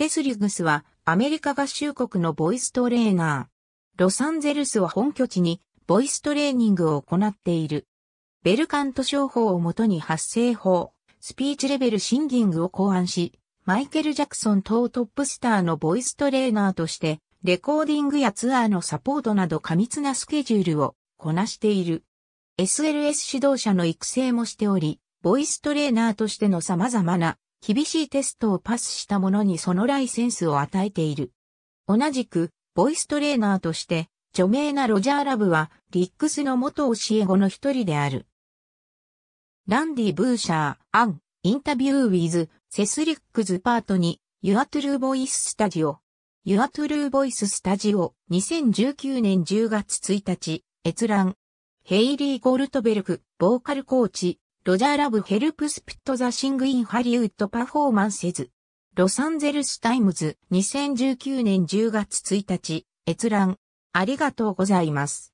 セスリグスはアメリカ合衆国のボイストレーナー。ロサンゼルスは本拠地にボイストレーニングを行っている。ベルカント商法をもとに発声法、スピーチレベルシンギングを考案し、マイケル・ジャクソン等トップスターのボイストレーナーとして、レコーディングやツアーのサポートなど過密なスケジュールをこなしている。SLS 指導者の育成もしており、ボイストレーナーとしての様々な厳しいテストをパスした者にそのライセンスを与えている。同じく、ボイストレーナーとして、著名なロジャー・ラブは、リックスの元教え子の一人である。ランディ・ブーシャー、アン、インタビュー・ウィズ、セスリックズ・パートに、ユアトゥルー・ボイス・スタジオ。ユアトゥルー・ボイス・スタジオ、2019年10月1日、閲覧。ヘイリー・ゴルトベルク、ボーカルコーチ、ロジャー・ラブ・ヘルプス・プット・ザ・シング・イン・ハリウッド・パフォーマンセズ。ロサンゼルス・タイムズ、2019年10月1日、閲覧。ありがとうございます。